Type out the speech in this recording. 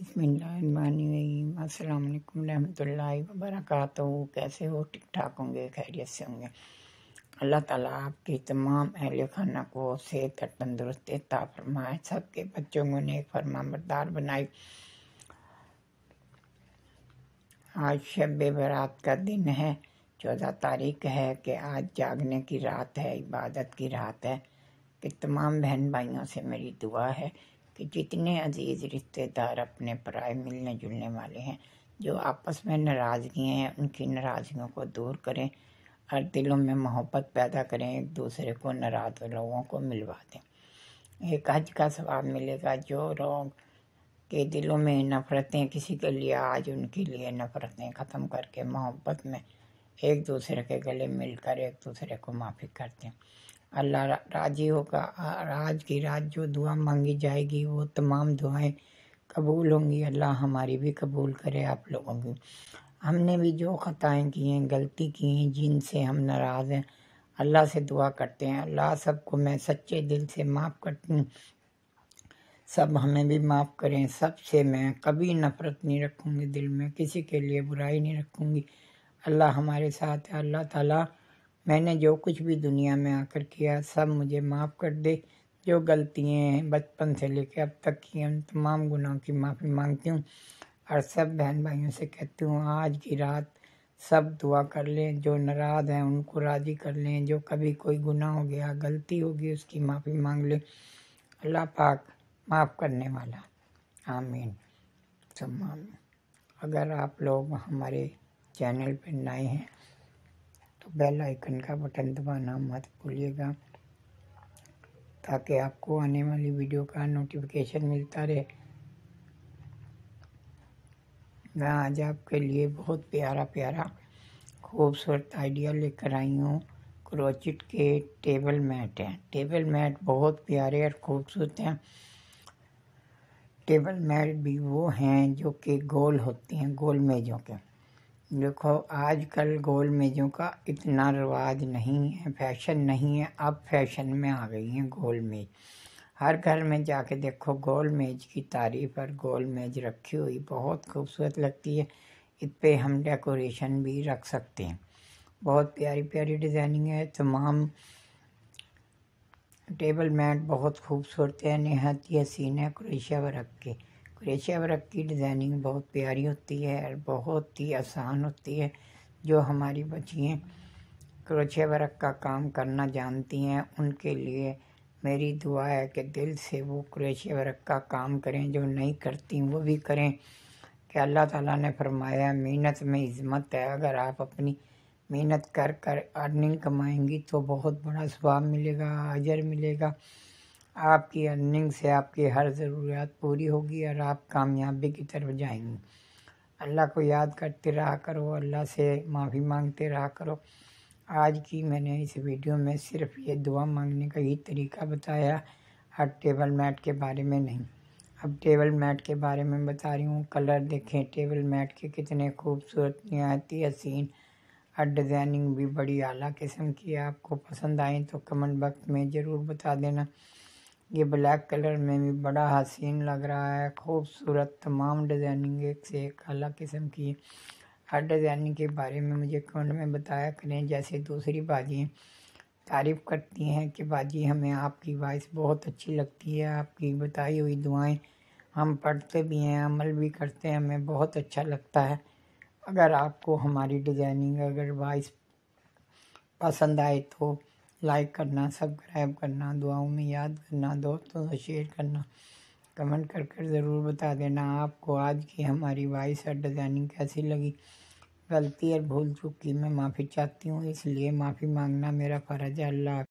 बसमीम अल्लाम वरक कैसे हो ठीक ठाक होंगे खैरियत से होंगे अल्लाह ताला आपकी तमाम अहल खाना को सेहत और तंदुरुस्त ता फरमाए सबके बच्चों को नेक फरमा बरदार बनाई आज शब बरात का दिन है चौदह तारीख है कि आज जागने की रात है इबादत की रात है कि तमाम बहन भाइयों से मेरी दुआ है कि जितने अजीज़ रिश्तेदार अपने पराए मिलने जुलने वाले हैं जो आपस में नाराज़गियाँ हैं उनकी नाराज़गियों को दूर करें और दिलों में मोहब्बत पैदा करें एक दूसरे को नाराज़ लोगों को मिलवा दें एक हज का सवाब मिलेगा जो लोग के दिलों में नफ़रतें किसी के लिए आज उनके लिए नफ़रतें ख़त्म करके मोहब्बत में एक दूसरे के गले मिलकर एक दूसरे को माफ़ी कर दें अल्लाह राजी होगा राज की रात जो दुआ मांगी जाएगी वो तमाम दुआएं कबूल होंगी अल्लाह हमारी भी कबूल करे आप लोगों की हमने भी जो ख़ताएँ की हैं गलती की हैं जिनसे हम नाराज़ हैं अल्लाह से दुआ करते हैं अल्लाह सबको मैं सच्चे दिल से माफ़ करती हूँ सब हमें भी माफ़ करें सब से मैं कभी नफ़रत नहीं रखूँगी दिल में किसी के लिए बुराई नहीं रखूँगी अल्लाह हमारे साथ है अल्लाह ताला मैंने जो कुछ भी दुनिया में आकर किया सब मुझे माफ़ कर दे जो गलतियाँ हैं बचपन से लेकर अब तक की उन तमाम गुनाहों की माफ़ी मांगती हूँ और सब बहन भाइयों से कहती हूँ आज की रात सब दुआ कर लें जो नाराज़ हैं उनको राज़ी कर लें जो कभी कोई गुनाह हो गया गलती होगी उसकी माफ़ी मांग लें अल्लाह पाक माफ़ करने वाला आमीन सम्मान अगर आप लोग हमारे चैनल पर नए हैं तो बेल आइकन का बटन दबाना मत भूलिएगा ताकि आपको आने वाली वीडियो का नोटिफिकेशन मिलता रहे मैं आज आपके लिए बहुत प्यारा प्यारा खूबसूरत आइडिया लेकर आई हूँ क्रोचिट के टेबल मैट हैं टेबल मैट बहुत प्यारे और खूबसूरत हैं टेबल मैट भी वो हैं जो कि गोल होते हैं गोल मेज़ों के देखो आजकल गोल मेज़ों का इतना रिवाज नहीं है फैशन नहीं है अब फैशन में आ गई हैं गोल मेज़ हर घर में जाके देखो गोल मेज़ की तारीफ और गोल मेज़ रखी हुई बहुत खूबसूरत लगती है इस पर हम डेकोरेशन भी रख सकते हैं बहुत प्यारी प्यारी डिज़ाइनिंग है तमाम टेबल मैट बहुत खूबसूरत है नहायत हसीन है क्रोशिया वर्क के क्रेशिया वर्क की डिज़ाइनिंग बहुत प्यारी होती है और बहुत ही आसान होती है जो हमारी बच्चियाँ क्रोशिया वर्क का काम करना जानती हैं उनके लिए मेरी दुआ है कि दिल से वो क्रोशिया वर्क का काम करें जो नहीं करती वो भी करें कि अल्लाह ताला ने फरमाया मेहनत में इज़्मत है अगर आप अपनी मेहनत कर कर अर्निंग कमाएंगी तो बहुत बड़ा स्वाब मिलेगा अजर मिलेगा आपकी अर्निंग से आपकी हर ज़रूरत पूरी होगी और आप कामयाबी की तरफ जाएंगे अल्लाह को याद करते रहा करो अल्लाह से माफ़ी मांगते रहा करो आज की मैंने इस वीडियो में सिर्फ ये दुआ मांगने का ही तरीका बताया हर टेबल मैट के बारे में नहीं अब टेबल मैट के बारे में बता रही हूँ कलर देखें टेबल मैट के कितने खूबसूरत नहायती हसीन और डिज़ाइनिंग भी बड़ी आला किस्म की आपको पसंद आए तो कमेंट बक्स में ज़रूर बता देना ये ब्लैक कलर में भी बड़ा हसीन लग रहा है खूबसूरत तमाम डिज़ाइनिंग एक से एक अलग किस्म की हर डिज़ाइनिंग के बारे में मुझे कमेंट में बताया करें जैसे दूसरी बाजी तारीफ़ करती हैं कि बाजी हमें आपकी वॉइस बहुत अच्छी लगती है आपकी बताई हुई दुआएं हम पढ़ते भी हैं अमल भी करते हैं हमें बहुत अच्छा लगता है अगर आपको हमारी डिज़ाइनिंग अगर वॉइस पसंद आए तो लाइक करना सब्सक्राइब करना दुआओं में याद करना दोस्तों से शेयर करना कमेंट कर कर ज़रूर बता देना आपको आज की हमारी वाइस और डिज़ाइनिंग कैसी लगी गलती और भूल चुकी मैं माफ़ी चाहती हूँ इसलिए माफ़ी मांगना मेरा फ़र्ज है अल्लाह